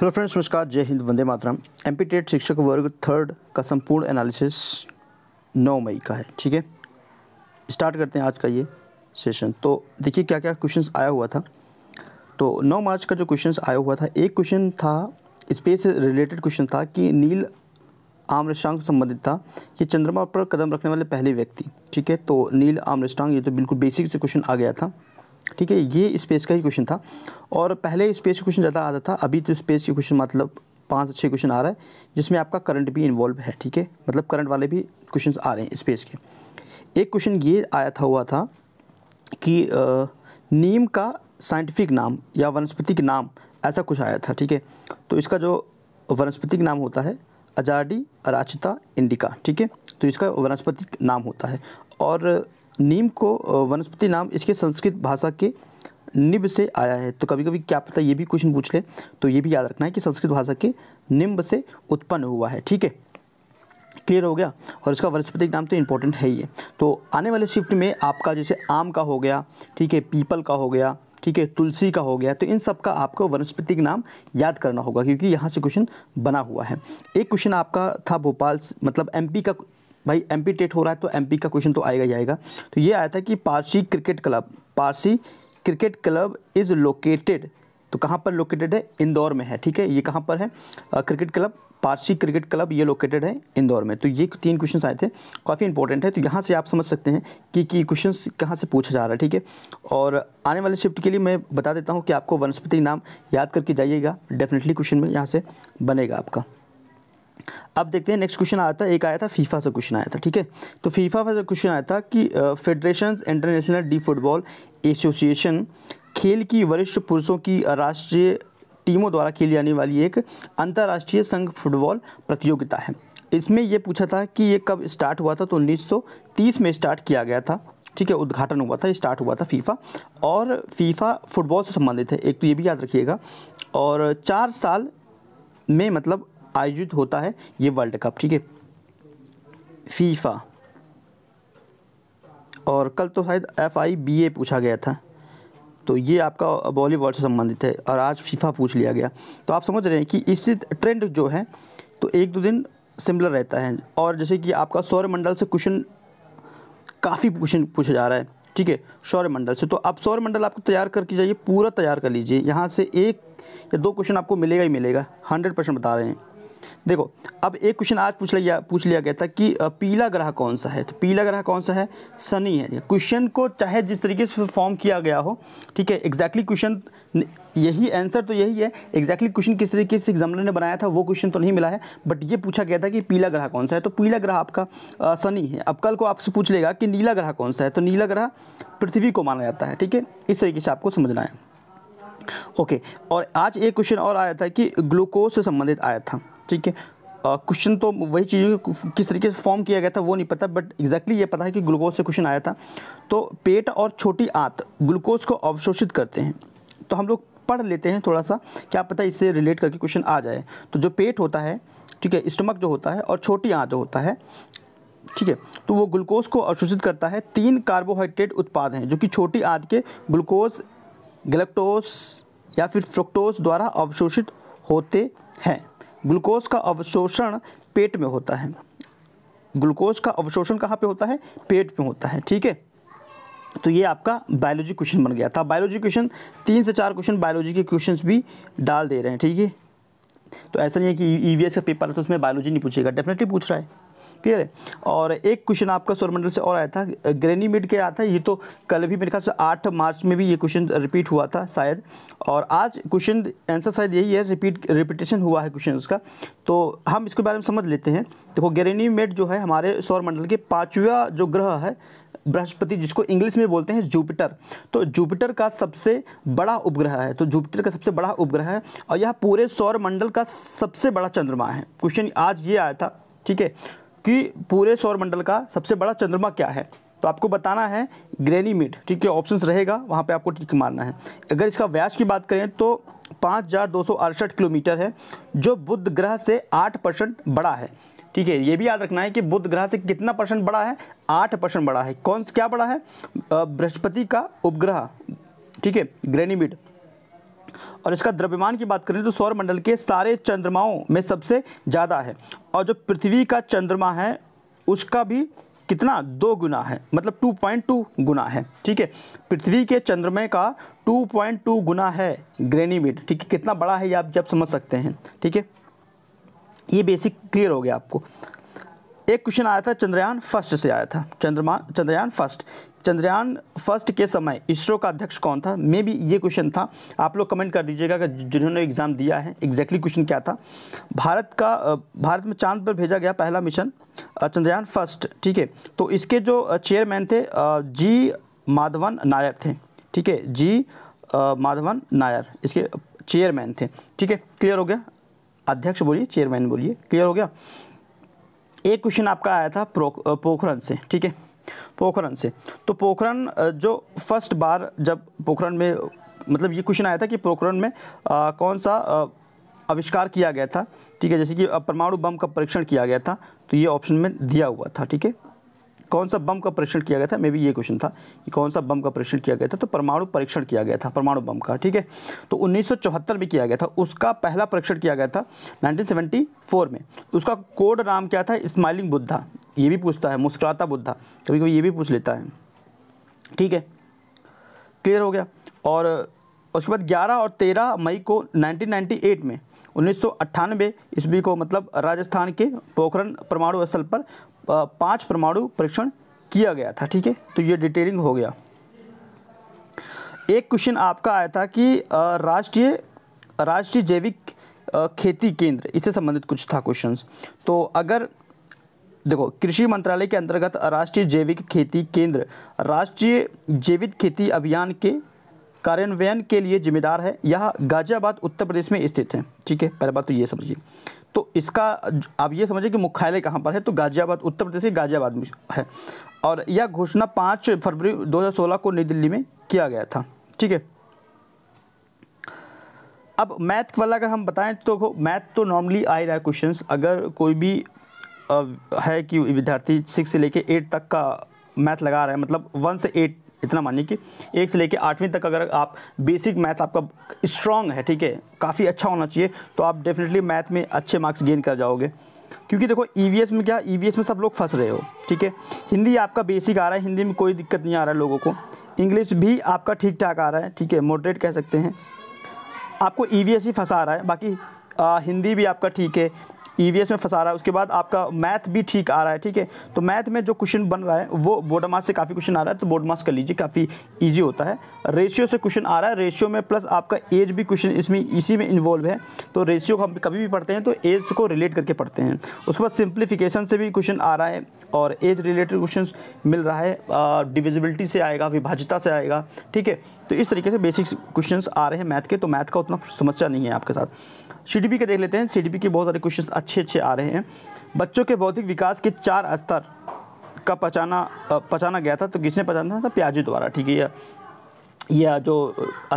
hello friends नमस्कार जय हिंद वंदे मातरम एम टेट शिक्षक वर्ग थर्ड का संपूर्ण एनालिसिस 9 मई का है ठीक है स्टार्ट करते हैं आज का ये सेशन तो देखिए क्या क्या क्वेश्चंस आया हुआ था तो 9 मार्च का जो क्वेश्चंस आया हुआ था एक क्वेश्चन था स्पेस रिलेटेड क्वेश्चन था कि नील आम्रष्टांग संबंधित था कि चंद्रमा पर कदम रखने वाले पहले व्यक्ति ठीक है तो नील आम्रष्टांग ये तो बिल्कुल बेसिक से क्वेश्चन आ गया था ठीक है ये स्पेस का ही क्वेश्चन था और पहले स्पेस क्वेश्चन ज़्यादा आता था अभी तो स्पेस के क्वेश्चन मतलब पाँच अच्छे क्वेश्चन आ रहा है जिसमें आपका करंट भी इन्वॉल्व है ठीक है मतलब करंट वाले भी क्वेश्चन आ रहे हैं स्पेस के एक क्वेश्चन ये आया था हुआ था कि नीम का साइंटिफिक नाम या वनस्पतिक नाम ऐसा कुछ आया था ठीक है तो इसका जो वनस्पतिक नाम होता है अजाडी अराचिता इंडिका ठीक है तो इसका वनस्पतिक नाम होता है और नीम को वनस्पति नाम इसके संस्कृत भाषा के निब से आया है तो कभी कभी क्या पता ये भी क्वेश्चन पूछ ले तो ये भी याद रखना है कि संस्कृत भाषा के निम्ब से उत्पन्न हुआ है ठीक है क्लियर हो गया और इसका वनस्पति नाम तो इम्पोर्टेंट है ही है तो आने वाले शिफ्ट में आपका जैसे आम का हो गया ठीक है पीपल का हो गया ठीक है तुलसी का हो गया तो इन सब का आपको वनस्पति नाम याद करना होगा क्योंकि यहाँ से क्वेश्चन बना हुआ है एक क्वेश्चन आपका था भोपाल मतलब एमपी का भाई एम पी टेट हो रहा है तो एम पी का क्वेश्चन तो आएगा ही आएगा तो ये आया था कि Parsi cricket club Parsi cricket club is located तो कहाँ पर लोकेटेड है इंदौर में है ठीक है ये कहाँ पर है cricket club Parsi cricket club ये लोकेटेड है इंदौर में तो ये तीन क्वेश्चन आए थे काफ़ी इंपॉर्टेंट है तो यहाँ से आप समझ सकते हैं कि कि क्वेश्चन कहाँ से पूछा जा रहा है ठीक है और आने वाले शिफ्ट के लिए मैं बता देता हूँ कि आपको वनस्पति नाम याद करके जाइएगा डेफिनेटली क्वेश्चन में यहाँ से बनेगा आपका अब देखते हैं नेक्स्ट क्वेश्चन आया था एक आया था फीफा से क्वेश्चन आया था ठीक है तो फीफा से क्वेश्चन आया था कि federation international de football association खेल की वरिष्ठ पुरुषों की राष्ट्रीय टीमों द्वारा खेली जाने वाली एक अंतर्राष्ट्रीय संघ फुटबॉल प्रतियोगिता है इसमें यह पूछा था कि ये कब स्टार्ट हुआ था तो 1930 में स्टार्ट किया गया था ठीक है उद्घाटन हुआ था स्टार्ट हुआ था फीफा और फीफा फुटबॉल से संबंधित है एक तो ये भी याद रखिएगा और चार साल में मतलब आयोजित होता है ये वर्ल्ड कप ठीक है फीफा और कल तो शायद एफ आई बी ए पूछा गया था तो ये आपका बॉलीवुड से संबंधित है और आज फीफा पूछ लिया गया तो आप समझ रहे हैं कि इस ट्रेंड जो है तो एक दो दिन सिमिलर रहता है और जैसे कि आपका सौर्यमंडल से क्वेश्चन काफ़ी क्वेश्चन पूछा जा रहा है ठीक है सौर्यमंडल से तो आप सौरमंडल आपको तैयार करके जाइए पूरा तैयार कर लीजिए यहाँ से एक या दो क्वेश्चन आपको मिलेगा ही मिलेगा हंड्रेड परसेंट बता रहे हैं देखो अब एक क्वेश्चन आज पूछ लिया पूछ लिया गया था कि पीला ग्रह कौन सा है तो पीला ग्रह कौन सा है शनि है क्वेश्चन को चाहे जिस तरीके से फॉर्म किया गया हो ठीक है एग्जैक्टली क्वेश्चन यही आंसर तो यही है एग्जैक्टली क्वेश्चन किस तरीके से एग्जामिनर ने बनाया था वो क्वेश्चन तो नहीं मिला है बट ये पूछा गया था कि पीला ग्रह कौन सा है तो पीला ग्रह आपका शनि है अब कल को आपसे पूछ लेगा कि नीला ग्रह कौन सा है तो नीला ग्रह पृथ्वी को माना जाता है ठीक है इस तरीके से आपको समझना है ओके और आज एक क्वेश्चन और आया था कि ग्लूकोज से संबंधित आया था ठीक है क्वेश्चन तो वही चीज़ किस तरीके से फॉर्म किया गया था वो नहीं पता बट एग्जैक्टली ये पता है कि ग्लूकोज से क्वेश्चन आया था तो पेट और छोटी आंत ग्लूकोज को अवशोषित करते हैं तो हम लोग पढ़ लेते हैं थोड़ा सा क्या पता इससे रिलेट करके क्वेश्चन आ जाए तो जो पेट होता है ठीक है स्टमक जो होता है और छोटी आँत जो होता है ठीक है तो वो ग्लूकोज को अवशोषित करता है तीन कार्बोहाइड्रेट उत्पाद हैं जो कि छोटी आँत के ग्लूकोज गलेक्टोज या फिर फ्रुक्टोज द्वारा अवशोषित होते हैं ग्लूकोज का अवशोषण पेट में होता है ग्लूकोज का अवशोषण कहाँ पे होता है पेट में होता है ठीक है तो ये आपका बायोलॉजी क्वेश्चन बन गया था बायोलॉजी क्वेश्चन तीन से चार क्वेश्चन बायोलॉजी के क्वेश्चंस भी डाल दे रहे हैं ठीक है तो ऐसा नहीं है कि ई e का पेपर है तो उसमें बायोलॉजी नहीं पूछेगा डेफिनेटली पूछ रहा है क्लियर है और एक क्वेश्चन आपका सौरमंडल से और आया था ग्रेनीमेड के आया था ये तो कल भी मेरे ख्याल से आठ मार्च में भी ये क्वेश्चन रिपीट हुआ था शायद और आज क्वेश्चन आंसर शायद यही है रिपीट रिपीटेशन हुआ है क्वेश्चन उसका तो हम इसके बारे में समझ लेते हैं देखो ग्रेनीमेड जो है हमारे सौरमंडल के पाँचवा जो ग्रह है बृहस्पति जिसको इंग्लिश में बोलते हैं जुपिटर तो जुपिटर का सबसे बड़ा उपग्रह है तो जुपिटर का सबसे बड़ा उपग्रह है और यह पूरे सौर मंडल का सबसे बड़ा चंद्रमा है क्वेश्चन आज ये आया था ठीक है कि पूरे सौरमंडल का सबसे बड़ा चंद्रमा क्या है तो आपको बताना है ग्रेनी मीट ठीक है ऑप्शन रहेगा वहाँ पे आपको टिक मारना है अगर इसका व्यास की बात करें तो पाँच हजार दो सौ अड़सठ किलोमीटर है जो बुध ग्रह से आठ परसेंट बड़ा है ठीक है ये भी याद रखना है कि बुध ग्रह से कितना परसेंट बड़ा है आठ परसेंट बड़ा है कौन क्या बड़ा है बृहस्पति का उपग्रह ठीक है ग्रेनीमिड और इसका द्रव्यमान की बात करें तो सौरमंडल के सारे चंद्रमाओं में सबसे ज़्यादा है और जो पृथ्वी का चंद्रमा है उसका भी कितना दो गुना है मतलब 2.2 गुना है ठीक है पृथ्वी के चंद्रमा का 2.2 गुना है ग्रेनीमीट ठीक है कितना बड़ा है ये आप जब समझ सकते हैं ठीक है ये बेसिक क्लियर हो गया आपको एक क्वेश्चन आया था चंद्रयान फर्स्ट से आया था चंद्रमा चंद्रयान फर्स्ट चंद्रयान फर्स्ट के समय इसरो का अध्यक्ष कौन था मे भी ये क्वेश्चन था आप लोग कमेंट कर दीजिएगा कि जिन्होंने एग्ज़ाम दिया है एग्जैक्टली क्वेश्चन क्या था भारत का भारत में चांद पर भेजा गया पहला मिशन चंद्रयान फर्स्ट ठीक है तो इसके जो चेयरमैन थे जी माधवन नायर थे ठीक है जी माधवन नायर इसके चेयरमैन थे ठीक है क्लियर हो गया अध्यक्ष बोलिए चेयरमैन बोलिए क्लियर हो गया एक क्वेश्चन आपका आया था पोखरण से ठीक है पोखरण से तो पोखरण जो फर्स्ट बार जब पोखरण में मतलब ये क्वेश्चन आया था कि पोखरण में आ, कौन सा आविष्कार किया गया था ठीक है जैसे कि परमाणु बम का परीक्षण किया गया था तो ये ऑप्शन में दिया हुआ था ठीक है कौन सा बम का परीक्षण किया गया था मे बी ये क्वेश्चन था कि कौन सा बम का परीक्षण किया गया था तो परमाणु परीक्षण किया गया था परमाणु बम का ठीक है तो 1974 में किया गया था उसका पहला परीक्षण किया गया था 1974 में उसका कोड नाम क्या था स्माइलिंग बुद्धा ये भी पूछता है मुस्कुराता बुद्धा कभी कभी ये भी पूछ लेता है ठीक है क्लियर हो गया और उसके बाद ग्यारह और तेरह मई को नाइनटीन में उन्नीस ईस्वी को मतलब राजस्थान के पोखरण परमाणु स्थल पर पांच परमाणु परीक्षण किया गया था ठीक है तो ये डिटेलिंग हो गया एक क्वेश्चन आपका आया था कि राष्ट्रीय राष्ट्रीय जैविक खेती केंद्र इससे संबंधित कुछ था क्वेश्चन तो अगर देखो कृषि मंत्रालय के अंतर्गत राष्ट्रीय जैविक खेती केंद्र राष्ट्रीय जैविक खेती अभियान के कार्यान्वयन के लिए जिम्मेदार है यह गाजियाबाद उत्तर प्रदेश में स्थित है ठीक है पहले बात तो ये समझिए तो इसका आप ये समझिए कि मुख्यालय कहाँ पर है तो गाजियाबाद उत्तर प्रदेश के गाजियाबाद में है और यह घोषणा पाँच फरवरी 2016 को नई दिल्ली में किया गया था ठीक है अब मैथ वाला अगर हम बताएं तो मैथ तो नॉर्मली आ ही रहा है क्वेश्चन अगर कोई भी है कि विद्यार्थी सिक्स से लेके एट तक का मैथ लगा रहा है मतलब वन से एट इतना मानिए कि एक से लेकर आठवीं तक अगर आप बेसिक मैथ आपका स्ट्रॉन्ग है ठीक है काफ़ी अच्छा होना चाहिए तो आप डेफिनेटली मैथ में अच्छे मार्क्स गेन कर जाओगे क्योंकि देखो ई e में क्या ई e में सब लोग फंस रहे हो ठीक है हिंदी आपका बेसिक आ रहा है हिंदी में कोई दिक्कत नहीं आ रहा है लोगों को इंग्लिश भी आपका ठीक ठाक आ रहा है ठीक है मॉडरेट कह सकते हैं आपको ई e ही फंसा रहा है बाकी आ, हिंदी भी आपका ठीक है ई e में फंसा रहा है उसके बाद आपका मैथ भी ठीक आ रहा है ठीक है तो मैथ में जो क्वेश्चन बन रहा है वो बोर्ड मार्क्स से काफ़ी क्वेश्चन आ रहा है तो बोर्ड मार्क्स कर लीजिए काफ़ी ईजी होता है रेशियो से क्वेश्चन आ रहा है रेशियो में प्लस आपका एज भी क्वेश्चन इसमें इसी में इन्वॉल्व है तो रेशियो को हम कभी भी पढ़ते हैं तो एज को रिलेट करके पढ़ते हैं उसके बाद सिंप्लीफिकेशन से भी क्वेश्चन आ रहा है और एज रिलेटेड क्वेश्चन मिल रहा है डिविजिबिलिटी से आएगा विभाजिता से आएगा ठीक है तो इस तरीके से बेसिक क्वेश्चन आ रहे हैं मैथ के तो मैथ का उतना समस्या नहीं है आपके साथ सी के देख लेते हैं सी के बहुत सारे क्वेश्चन अच्छे अच्छे आ रहे हैं बच्चों के बौद्धिक विकास के चार स्तर का पहचाना पहचाना गया था तो किसने पहचाना था प्याजी द्वारा ठीक है यह यह जो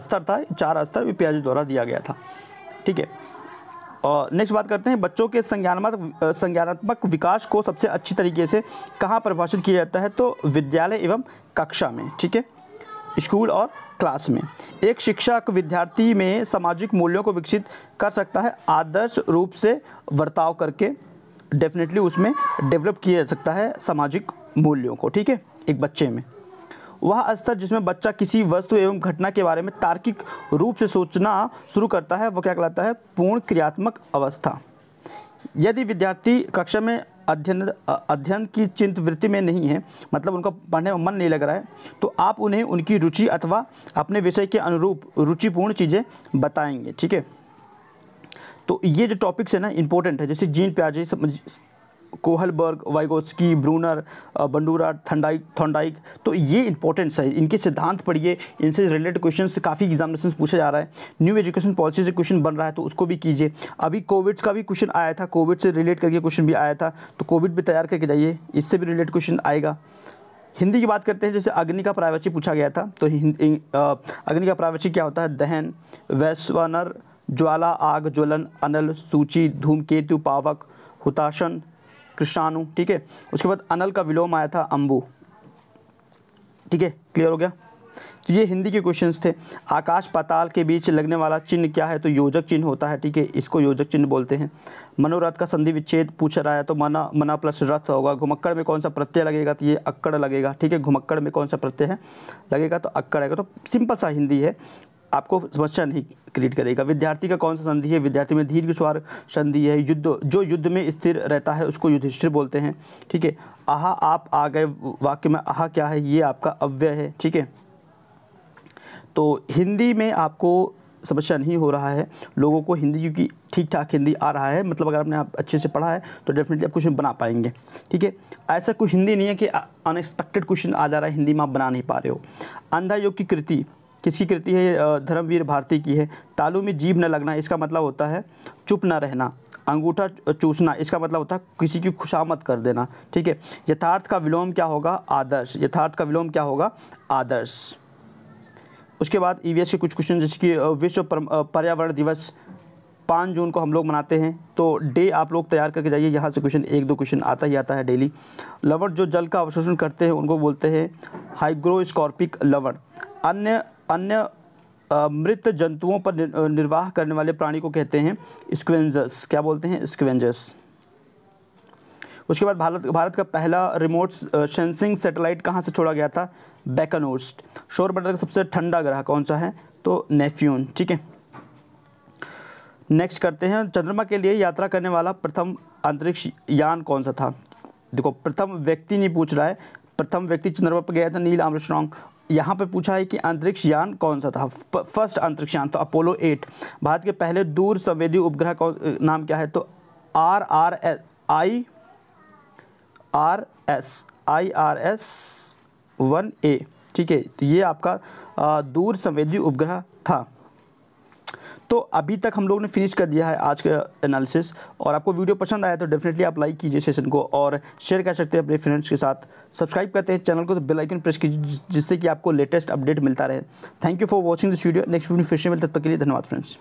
स्तर था चार स्तर भी प्याजी द्वारा दिया गया था ठीक है और नेक्स्ट बात करते हैं बच्चों के संज्ञानात्मक संज्ञानात्मक विकास को सबसे अच्छी तरीके से कहाँ परिभाषित किया जाता है तो विद्यालय एवं कक्षा में ठीक है स्कूल और क्लास में एक शिक्षक विद्यार्थी में सामाजिक मूल्यों को विकसित कर सकता है आदर्श रूप से वर्ताव करके डेफिनेटली उसमें डेवलप किया जा सकता है सामाजिक मूल्यों को ठीक है एक बच्चे में वह स्तर जिसमें बच्चा किसी वस्तु एवं घटना के बारे में तार्किक रूप से सोचना शुरू करता है वह क्या कहलाता है पूर्ण क्रियात्मक अवस्था यदि विद्यार्थी कक्षा में अध्ययन अध्ययन की चिंत वृत्ति में नहीं है मतलब उनका पढ़ने में मन नहीं लग रहा है तो आप उन्हें उनकी रुचि अथवा अपने विषय के अनुरूप रुचिपूर्ण चीज़ें बताएंगे ठीक है तो ये जो टॉपिक्स है ना इंपॉर्टेंट है जैसे जीन प्याजे Kohlberg Vygotsky Bruner Bandura Thorndike Thorndike तो ये इंपॉर्टेंट्स है इनके सिद्धांत पढ़िए इनसे रिलेटेड क्वेश्चन काफ़ी एग्जामिनेशन पूछा जा रहा है न्यू एजुकेशन पॉलिसी से क्वेश्चन बन रहा है तो उसको भी कीजिए अभी कोविड का भी क्वेश्चन आया था कोविड से रिलेट करके क्वेश्चन भी आया था तो कोविड भी तैयार करके जाइए इससे भी रिलेटेड क्वेश्चन आएगा हिंदी की बात करते हैं जैसे अग्नि का प्रायवाची पूछा गया था तो अग्नि का प्रायवाची क्या होता है दहन वैश्वानर ज्वाला आग ज्वलन अनल सूची धूमकेतु पावक हुताशन कृषाणु ठीक है उसके बाद अनल का विलोम आया था अम्बू ठीक है क्लियर हो गया तो ये हिंदी के क्वेश्चंस थे आकाश पाताल के बीच लगने वाला चिन्ह क्या है तो योजक चिन्ह होता है ठीक है इसको योजक चिन्ह बोलते हैं मनोरथ का संधि विच्छेद पूछ रहा है तो मना मना प्लस रथ होगा घुमक्कड़ में कौन सा प्रत्यय लगेगा तो ये अक्कड़ लगेगा ठीक है घुमक्कड़ में कौन सा प्रत्यय है लगेगा तो अक्कड़ आएगा तो सिंपल सा हिंदी है आपको समस्या नहीं क्रिएट करेगा विद्यार्थी का कौन सा संधि है विद्यार्थी में दीर्घ स्वर संधि है युद्ध जो युद्ध में स्थिर रहता है उसको युधिष्ठिर बोलते हैं ठीक है आहा आप आ गए वाक्य में आहा क्या है ये आपका अव्यय है ठीक है तो हिंदी में आपको समस्या नहीं हो रहा है लोगों को हिंदी क्योंकि ठीक ठाक हिंदी आ रहा है मतलब अगर आपने आप अच्छे से पढ़ा है तो डेफिनेटली आप क्वेश्चन बना पाएंगे ठीक है ऐसा कुछ हिंदी नहीं है कि अनएक्सपेक्टेड क्वेश्चन आ जा रहा है हिंदी में आप बना नहीं पा रहे हो अंधा योग की कृति किसकी कृति है धर्मवीर भारती की है तालू में जीभ न लगना इसका मतलब होता है चुप न रहना अंगूठा चूसना इसका मतलब होता है किसी की खुशामत कर देना ठीक है यथार्थ का विलोम क्या होगा आदर्श यथार्थ का विलोम क्या होगा आदर्श उसके बाद ई e के कुछ क्वेश्चन जैसे कि विश्व पर्यावरण दिवस पाँच जून को हम लोग मनाते हैं तो डे आप लोग तैयार करके जाइए यहाँ से क्वेश्चन एक दो क्वेश्चन आता ही आता है डेली लवण जो जल का अवशोषण करते हैं उनको बोलते हैं हाइग्रोस्कॉर्पिक लवण अन्य अन्य मृत जंतुओं पर निर्वाह करने वाले प्राणी को कहते हैं स्क्वेंजर्स क्या बोलते हैं स्क्वेंजर्स उसके बाद भारत भारत का पहला रिमोट सेंसिंग सैटेलाइट कहाँ से छोड़ा गया था बैकनोस्ट शोर बटर का सबसे ठंडा ग्रह कौन सा है तो नेफ्यून ठीक है नेक्स्ट करते हैं चंद्रमा के लिए यात्रा करने वाला प्रथम अंतरिक्ष यान कौन सा था देखो प्रथम व्यक्ति नहीं पूछ रहा है प्रथम व्यक्ति चंद्रमा पर गया था नील आर्मस्ट्रॉन्ग यहाँ पे पूछा है कि अंतरिक्ष यान कौन सा था फर्स्ट अंतरिक्ष यान तो अपोलो एट भारत के पहले दूर संवेदी उपग्रह कौन नाम क्या है तो R R S I R S I R S one A ठीक है तो ये आपका दूर संवेदी उपग्रह था तो अभी तक हम लोग ने फिनिश कर दिया है आज का एनालिसिस और आपको वीडियो पसंद आया तो डेफिनेटली आप लाइक कीजिए सेशन को और शेयर कर सकते हैं अपने फ्रेंड्स के साथ सब्सक्राइब करते हैं चैनल को तो बेल आइकन प्रेस कीजिए जिससे कि आपको लेटेस्ट अपडेट मिलता रहे thank you for watching this video next video फिर से मिलते तब तक के लिए धन्यवाद फ्रेंड्स